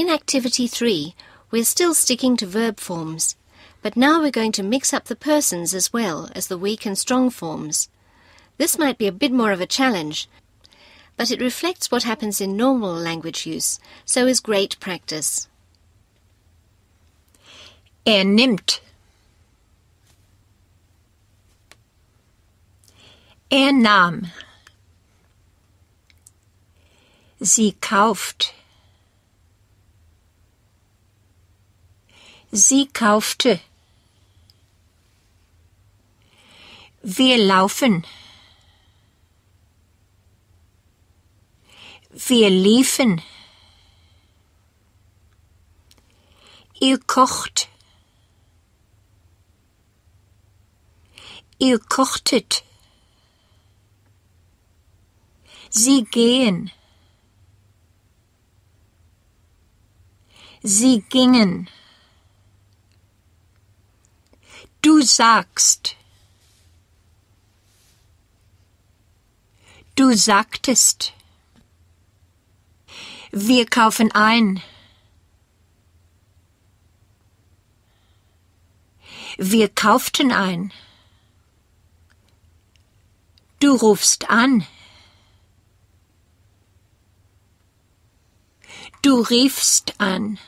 In Activity 3, we're still sticking to verb forms, but now we're going to mix up the persons as well as the weak and strong forms. This might be a bit more of a challenge, but it reflects what happens in normal language use, so is great practice. Er nimmt. Er nahm. Sie kauft. Sie kaufte. Wir laufen. Wir liefen. Ihr kocht. Ihr kochtet. Sie gehen. Sie gingen. Du sagst. Du sagtest. Wir kaufen ein. Wir kauften ein. Du rufst an. Du riefst an.